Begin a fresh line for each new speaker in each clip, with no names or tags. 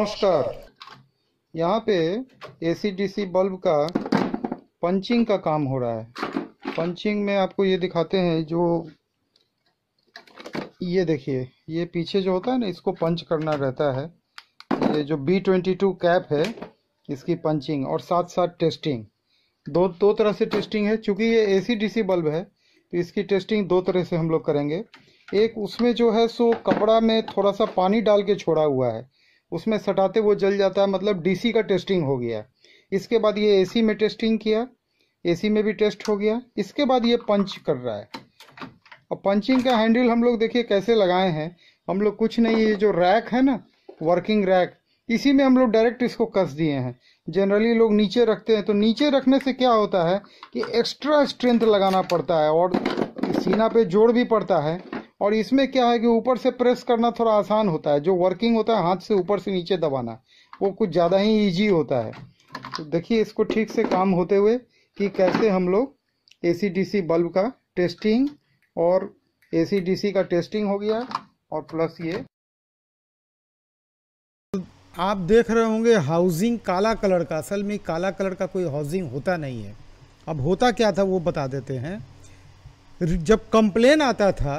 नमस्कार यहाँ पे एसीडीसी बल्ब का पंचिंग का काम हो रहा है पंचिंग में आपको ये दिखाते हैं जो ये देखिए ये पीछे जो होता है ना इसको पंच करना रहता है ये जो बी ट्वेंटी टू कैप है इसकी पंचिंग और साथ साथ टेस्टिंग दो दो तरह से टेस्टिंग है क्योंकि ये एसीडीसी बल्ब है तो इसकी टेस्टिंग दो तरह से हम लोग करेंगे एक उसमें जो है सो कपड़ा में थोड़ा सा पानी डाल के छोड़ा हुआ है उसमें सटाते वो जल जाता है मतलब डीसी का टेस्टिंग हो गया इसके बाद ये एसी में टेस्टिंग किया एसी में भी टेस्ट हो गया इसके बाद ये पंच कर रहा है और पंचिंग का हैंडल हम लोग देखिए कैसे लगाए हैं हम लोग कुछ नहीं ये जो रैक है ना वर्किंग रैक इसी में हम लोग डायरेक्ट इसको कस दिए हैं जनरली लोग नीचे रखते हैं तो नीचे रखने से क्या होता है कि एक्स्ट्रा स्ट्रेंथ लगाना पड़ता है और सीना पे जोड़ भी पड़ता है और इसमें क्या है कि ऊपर से प्रेस करना थोड़ा आसान होता है जो वर्किंग होता है हाथ से ऊपर से नीचे दबाना वो कुछ ज़्यादा ही ईजी होता है तो देखिए इसको ठीक से काम होते हुए कि कैसे हम लोग ए बल्ब का टेस्टिंग और ए का टेस्टिंग हो गया और प्लस ये आप देख रहे होंगे हाउसिंग काला कलर का असल में काला कलर का कोई हाउसिंग होता नहीं है अब होता क्या था वो बता देते हैं जब कंप्लेन आता था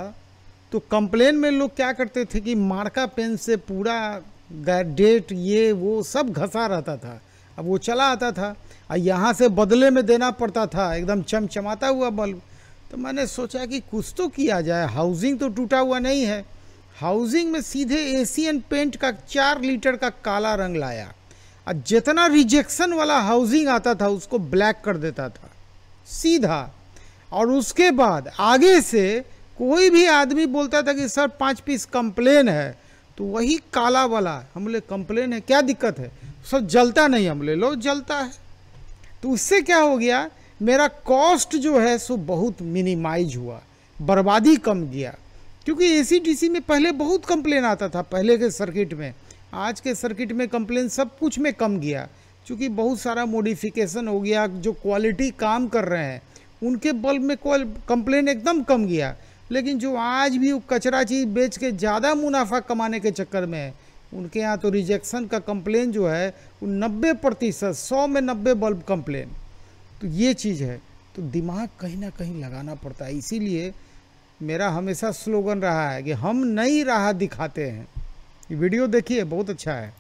तो कंप्लेन में लोग क्या करते थे कि मार्का पेन से पूरा डेट ये वो सब घसा रहता था अब वो चला आता था और यहाँ से बदले में देना पड़ता था एकदम चमचमाता हुआ बल्ब तो मैंने सोचा कि कुछ तो किया जाए हाउसिंग तो टूटा हुआ नहीं है हाउसिंग में सीधे एशियन पेंट का चार लीटर का काला रंग लाया और जितना रिजेक्शन वाला हाउसिंग आता था उसको ब्लैक कर देता था सीधा और उसके बाद आगे से कोई भी आदमी बोलता था कि सर पाँच पीस कंप्लेन है तो वही काला वाला हम बोले कंप्लेन है क्या दिक्कत है सर जलता नहीं हम ले लो जलता है तो उससे क्या हो गया मेरा कॉस्ट जो है सो बहुत मिनिमाइज हुआ बर्बादी कम गया क्योंकि ए सी में पहले बहुत कंप्लेन आता था पहले के सर्किट में आज के सर्किट में कंप्लेन सब कुछ में कम गया क्योंकि बहुत सारा मॉडिफिकेशन हो गया जो क्वालिटी काम कर रहे हैं उनके बल्ब में कंप्लेन एकदम कम गया लेकिन जो आज भी कचरा चीज़ बेच के ज़्यादा मुनाफा कमाने के चक्कर में है उनके यहाँ तो रिजेक्शन का कंप्लेन जो है वो नब्बे प्रतिशत सौ में नब्बे बल्ब कंप्लेन तो ये चीज़ है तो दिमाग कहीं ना कहीं लगाना पड़ता है इसीलिए मेरा हमेशा स्लोगन रहा है कि हम नई राह दिखाते हैं ये वीडियो देखिए बहुत अच्छा है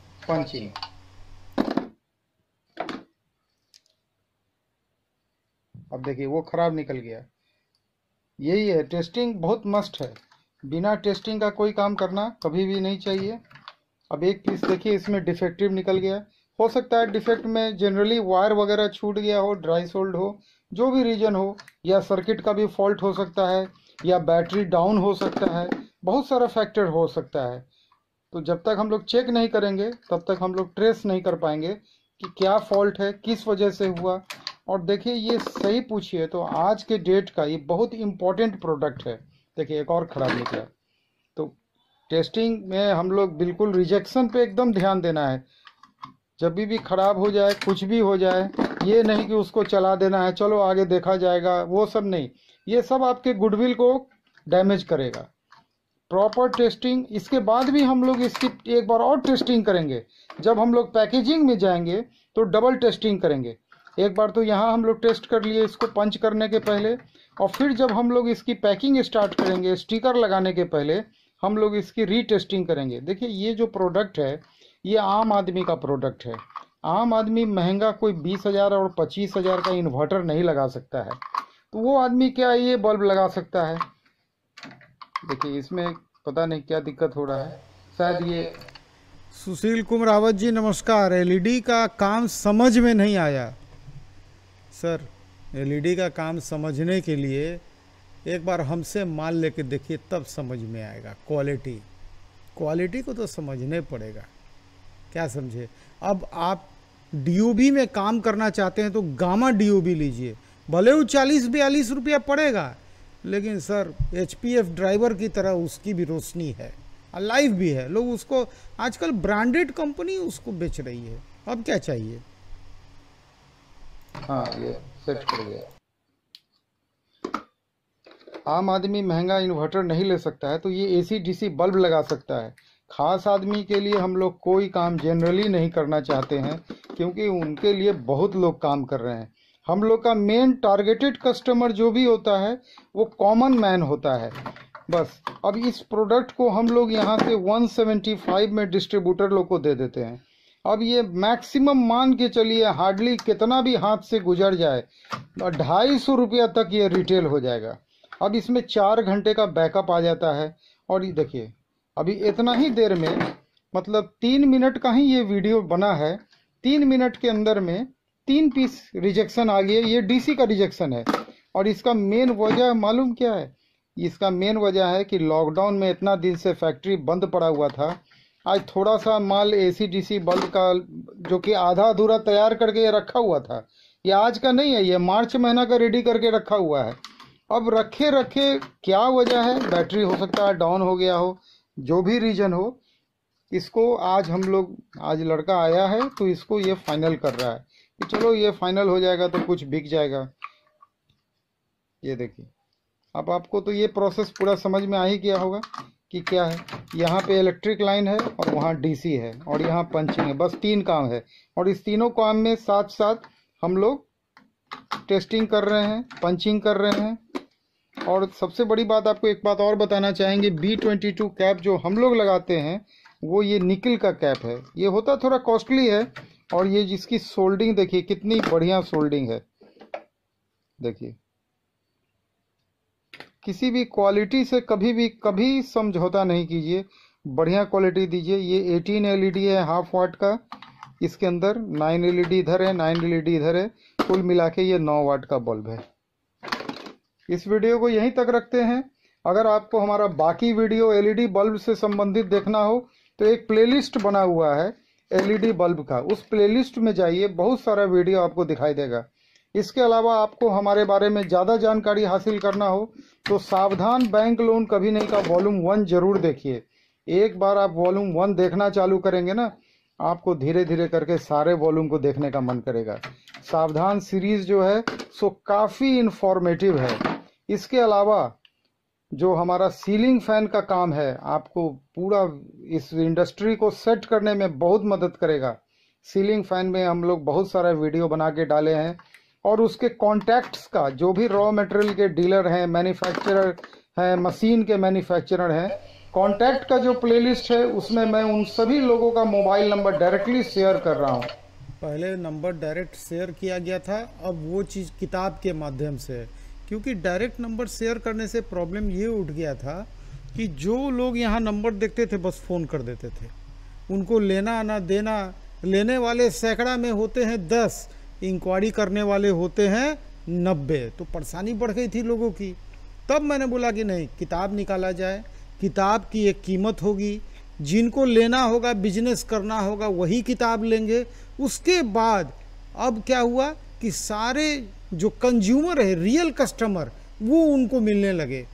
अब देखिए वो खराब निकल गया यही है टेस्टिंग बहुत मस्ट है बिना टेस्टिंग का कोई काम करना कभी भी नहीं चाहिए अब एक पीस देखिए इसमें डिफेक्टिव निकल गया हो सकता है डिफेक्ट में जनरली वायर वगैरह छूट गया हो ड्राई सोल्ड हो जो भी रीजन हो या सर्किट का भी फॉल्ट हो सकता है या बैटरी डाउन हो सकता है बहुत सारा फैक्टर हो सकता है तो जब तक हम लोग चेक नहीं करेंगे तब तक हम लोग ट्रेस नहीं कर पाएंगे कि क्या फॉल्ट है किस वजह से हुआ और देखिए ये सही पूछिए तो आज के डेट का ये बहुत इम्पोर्टेंट प्रोडक्ट है देखिए एक और ख़राब निकला तो टेस्टिंग में हम लोग बिल्कुल रिजेक्शन पे एकदम ध्यान देना है जब भी भी ख़राब हो जाए कुछ भी हो जाए ये नहीं कि उसको चला देना है चलो आगे देखा जाएगा वो सब नहीं ये सब आपके गुडविल को डैमेज करेगा प्रॉपर टेस्टिंग इसके बाद भी हम लोग इसकी एक बार और टेस्टिंग करेंगे जब हम लोग पैकेजिंग में जाएंगे तो डबल टेस्टिंग करेंगे एक बार तो यहाँ हम लोग टेस्ट कर लिए इसको पंच करने के पहले और फिर जब हम लोग इसकी पैकिंग स्टार्ट करेंगे स्टिकर लगाने के पहले हम लोग इसकी रीटेस्टिंग करेंगे देखिए ये जो प्रोडक्ट है ये आम आदमी का प्रोडक्ट है आम आदमी महंगा कोई बीस हज़ार और पच्चीस हज़ार का इन्वर्टर नहीं लगा सकता है तो वो आदमी क्या ये बल्ब लगा सकता है देखिए इसमें पता नहीं क्या दिक्कत हो रहा है शायद ये सुशील कुमार रावत जी नमस्कार एलईडी का काम समझ में नहीं आया सर एलईडी का काम समझने के लिए एक बार हमसे माल लेके देखिए तब समझ में आएगा क्वालिटी क्वालिटी को तो समझने पड़ेगा क्या समझे अब आप डीयूबी में काम करना चाहते हैं तो गामा डीयूबी लीजिए भले वो चालीस बयालीस रुपया पड़ेगा लेकिन सर एचपीएफ ड्राइवर की तरह उसकी भी रोशनी है लाइफ भी है लोग उसको आजकल ब्रांडेड कंपनी उसको बेच रही है अब क्या चाहिए हाँ ये सेट कर गया आम आदमी महंगा इन्वर्टर नहीं ले सकता है तो ये एसी डीसी बल्ब लगा सकता है खास आदमी के लिए हम लोग कोई काम जनरली नहीं करना चाहते हैं क्योंकि उनके लिए बहुत लोग काम कर रहे हैं हम लोग का मेन टारगेटेड कस्टमर जो भी होता है वो कॉमन मैन होता है बस अब इस प्रोडक्ट को हम लोग यहाँ से 175 में डिस्ट्रीब्यूटर लोग को दे देते हैं अब ये मैक्सिमम मान के चलिए हार्डली कितना भी हाथ से गुजर जाए ढाई सौ रुपया तक ये रिटेल हो जाएगा अब इसमें चार घंटे का बैकअप आ जाता है और ये देखिए अभी इतना ही देर में मतलब तीन मिनट का ही ये वीडियो बना है तीन मिनट के अंदर में तीन पीस रिजेक्शन आ गया ये डीसी का रिजेक्शन है और इसका मेन वजह मालूम क्या है इसका मेन वजह है कि लॉकडाउन में इतना दिन से फैक्ट्री बंद पड़ा हुआ था आज थोड़ा सा माल एसीडीसी बल्ब का जो कि आधा अधूरा तैयार करके ये रखा हुआ था ये आज का नहीं है ये मार्च महीना का रेडी करके रखा हुआ है अब रखे रखे क्या वजह है बैटरी हो सकता है डाउन हो गया हो जो भी रीजन हो इसको आज हम लोग आज लड़का आया है तो इसको ये फाइनल कर रहा है कि चलो ये फाइनल हो जाएगा तो कुछ बिक जाएगा ये देखिए अब आपको तो ये प्रोसेस पूरा समझ में आ ही गया होगा कि क्या है यहाँ पे इलेक्ट्रिक लाइन है और वहाँ डीसी है और यहाँ पंचिंग है बस तीन काम है और इस तीनों काम में साथ साथ हम लोग टेस्टिंग कर रहे हैं पंचिंग कर रहे हैं और सबसे बड़ी बात आपको एक बात और बताना चाहेंगे बी ट्वेंटी टू कैप जो हम लोग लगाते हैं वो ये निकल का कैप है ये होता थोड़ा कॉस्टली है और ये जिसकी सोल्डिंग देखिए कितनी बढ़िया सोल्डिंग है देखिए किसी भी क्वालिटी से कभी भी कभी समझौता नहीं कीजिए बढ़िया क्वालिटी दीजिए ये 18 एलईडी e है हाफ वाट का इसके अंदर 9 एलईडी e इधर है 9 एलईडी e इधर है कुल मिला के ये 9 वाट का बल्ब है इस वीडियो को यहीं तक रखते हैं अगर आपको हमारा बाकी वीडियो एलईडी बल्ब से संबंधित देखना हो तो एक प्लेलिस्ट बना हुआ है एलईडी बल्ब का उस प्लेलिस्ट में जाइए बहुत सारा वीडियो आपको दिखाई देगा इसके अलावा आपको हमारे बारे में ज़्यादा जानकारी हासिल करना हो तो सावधान बैंक लोन कभी नहीं का वॉल्यूम वन जरूर देखिए एक बार आप वॉल्यूम वन देखना चालू करेंगे ना आपको धीरे धीरे करके सारे वॉल्यूम को देखने का मन करेगा सावधान सीरीज जो है सो काफ़ी इन्फॉर्मेटिव है इसके अलावा जो हमारा सीलिंग फैन का काम है आपको पूरा इस इंडस्ट्री को सेट करने में बहुत मदद करेगा सीलिंग फैन में हम लोग बहुत सारा वीडियो बना के डाले हैं और उसके कॉन्टैक्ट्स का जो भी रॉ मटेरियल के डीलर हैं मैन्युफैक्चरर हैं मशीन के मैन्युफैक्चरर हैं कॉन्टैक्ट का जो प्लेलिस्ट है उसमें मैं उन सभी लोगों का मोबाइल नंबर डायरेक्टली शेयर कर रहा हूँ पहले नंबर डायरेक्ट शेयर किया गया था अब वो चीज़ किताब के माध्यम से है क्योंकि डायरेक्ट नंबर शेयर करने से प्रॉब्लम ये उठ गया था कि जो लोग यहाँ नंबर देखते थे बस फ़ोन कर देते थे उनको लेना आना देना लेने वाले सैकड़ा में होते हैं दस इंक्वायरी करने वाले होते हैं नब्बे तो परेशानी बढ़ गई थी लोगों की तब मैंने बोला कि नहीं किताब निकाला जाए किताब की एक कीमत होगी जिनको लेना होगा बिजनेस करना होगा वही किताब लेंगे उसके बाद अब क्या हुआ कि सारे जो कंज्यूमर है रियल कस्टमर वो उनको मिलने लगे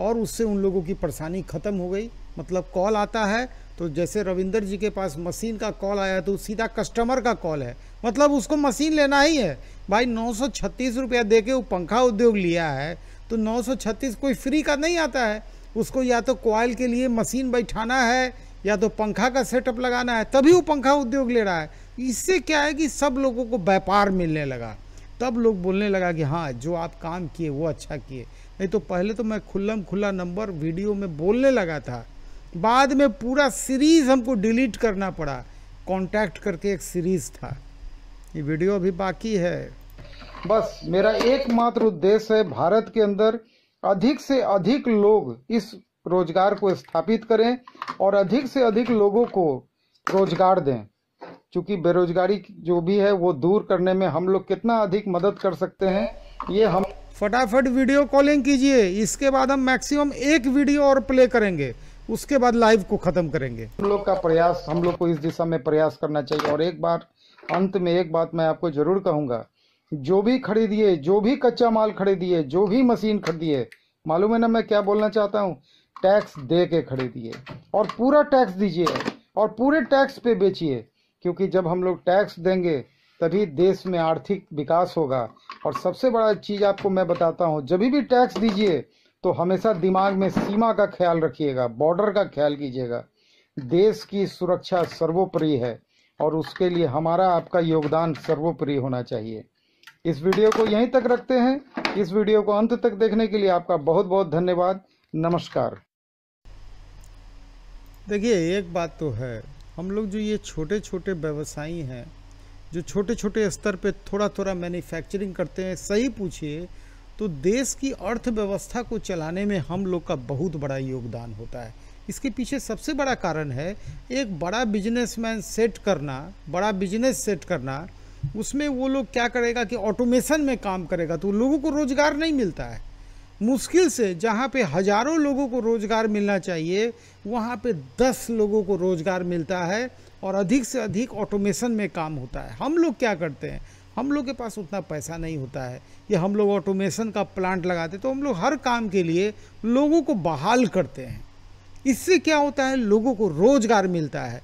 और उससे उन लोगों की परेशानी ख़त्म हो गई मतलब कॉल आता है तो जैसे रविंदर जी के पास मशीन का कॉल आया तो सीधा कस्टमर का कॉल है मतलब उसको मशीन लेना ही है भाई नौ सौ छत्तीस रुपया दे के वो पंखा उद्योग लिया है तो नौ सौ छत्तीस कोई फ्री का नहीं आता है उसको या तो कॉयल के लिए मशीन बैठाना है या तो पंखा का सेटअप लगाना है तभी वो पंखा उद्योग ले रहा है इससे क्या है कि सब लोगों को व्यापार मिलने लगा तब लोग बोलने लगा कि हाँ जो आप काम किए वो अच्छा किए नहीं तो पहले तो मैं खुल्लम खुला नंबर वीडियो में बोलने लगा था बाद में पूरा सीरीज़ हमको डिलीट करना पड़ा कांटेक्ट करके एक सीरीज़ था ये वीडियो भी बाकी है बस मेरा एकमात्र उद्देश्य है भारत के अंदर अधिक से अधिक लोग इस रोजगार को स्थापित करें और अधिक से अधिक लोगों को रोजगार दें क्योंकि बेरोजगारी जो भी है वो दूर करने में हम लोग कितना अधिक मदद कर सकते हैं ये हम फटाफट वीडियो कॉलिंग कीजिए इसके बाद हम मैक्सिमम एक वीडियो और प्ले करेंगे उसके बाद लाइव को खत्म करेंगे हम लोग का प्रयास हम लोग को इस दिशा में प्रयास करना चाहिए और एक बार अंत में एक बात मैं आपको जरूर कहूंगा जो भी खरीदिए जो भी कच्चा माल खरीदिए जो भी मशीन खरीदिए मालूम है ना मैं क्या बोलना चाहता हूँ टैक्स दे के खरीदिए और पूरा टैक्स दीजिए और पूरे टैक्स पे बेचिए क्योंकि जब हम लोग टैक्स देंगे तभी देश में आर्थिक विकास होगा और सबसे बड़ा चीज़ आपको मैं बताता हूँ जब भी टैक्स दीजिए तो हमेशा दिमाग में सीमा का ख्याल रखिएगा बॉर्डर का ख्याल कीजिएगा देश की सुरक्षा सर्वोपरि है और उसके लिए हमारा आपका योगदान सर्वोपरि होना चाहिए इस वीडियो को यहीं तक रखते हैं इस वीडियो को अंत तक देखने के लिए आपका बहुत बहुत धन्यवाद नमस्कार देखिए एक बात तो है हम लोग जो ये छोटे छोटे व्यवसायी हैं जो छोटे छोटे स्तर पे थोड़ा थोड़ा मैन्युफैक्चरिंग करते हैं सही पूछिए तो देश की अर्थव्यवस्था को चलाने में हम लोग का बहुत बड़ा योगदान होता है इसके पीछे सबसे बड़ा कारण है एक बड़ा बिजनेसमैन सेट करना बड़ा बिजनेस सेट करना उसमें वो लोग क्या करेगा कि ऑटोमेशन में काम करेगा तो लोगों को रोज़गार नहीं मिलता है मुश्किल से जहाँ पे हज़ारों लोगों को रोज़गार मिलना चाहिए वहाँ पे दस लोगों को रोज़गार मिलता है और अधिक से अधिक ऑटोमेशन में काम होता है हम लोग क्या करते हैं हम लोग के पास उतना पैसा नहीं होता है या हम लोग ऑटोमेशन का प्लांट लगाते तो हम लोग हर काम के लिए लोगों को बहाल करते हैं इससे क्या होता है लोगों को रोज़गार मिलता है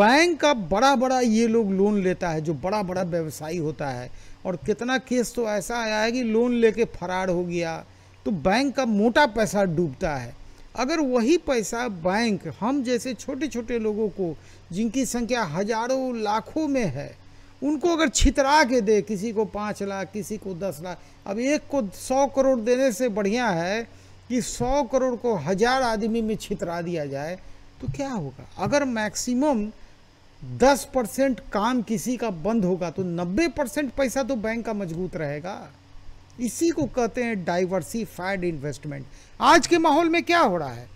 बैंक का बड़ा बड़ा ये लोग लोन लेता है जो बड़ा बड़ा व्यवसायी होता है और कितना केस तो ऐसा आया है कि लोन लेके फरार हो गया तो बैंक का मोटा पैसा डूबता है अगर वही पैसा बैंक हम जैसे छोटे छोटे लोगों को जिनकी संख्या हजारों लाखों में है उनको अगर छितरा के दे किसी को पाँच लाख किसी को दस लाख अब एक को सौ करोड़ देने से बढ़िया है कि सौ करोड़ को हज़ार आदमी में छितरा दिया जाए तो क्या होगा अगर मैक्सिमम दस परसेंट काम किसी का बंद होगा तो नब्बे परसेंट पैसा तो बैंक का मजबूत रहेगा इसी को कहते हैं डाइवर्सिफाइड इन्वेस्टमेंट आज के माहौल में क्या हो रहा है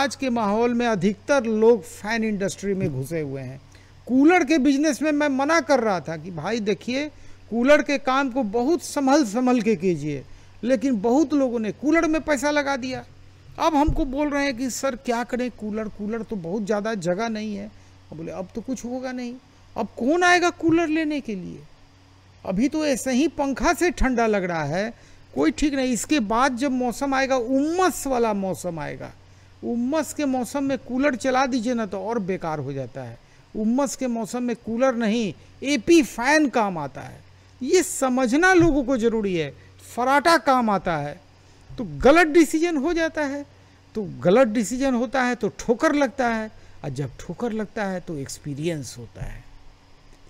आज के माहौल में अधिकतर लोग फैन इंडस्ट्री में घुसे हुए हैं कूलर के बिजनेस में मैं मना कर रहा था कि भाई देखिए कूलर के काम को बहुत संभल संभल के कीजिए लेकिन बहुत लोगों ने कूलर में पैसा लगा दिया अब हमको बोल रहे हैं कि सर क्या करें कूलर कूलर तो बहुत ज़्यादा जगह नहीं है अब बोले अब तो कुछ होगा नहीं अब कौन आएगा कूलर लेने के लिए अभी तो ऐसे ही पंखा से ठंडा लग रहा है कोई ठीक नहीं इसके बाद जब मौसम आएगा उमस वाला मौसम आएगा उमस के मौसम में कूलर चला दीजिए ना तो और बेकार हो जाता है उम्मस के मौसम में कूलर नहीं एपी फैन काम आता है ये समझना लोगों को ज़रूरी है फराटा काम आता है तो गलत डिसीजन हो जाता है तो गलत डिसीजन होता है तो ठोकर लगता है और जब ठोकर लगता है तो एक्सपीरियंस होता है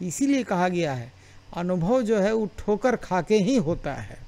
इसीलिए कहा गया है अनुभव जो है वो ठोकर खा के ही होता है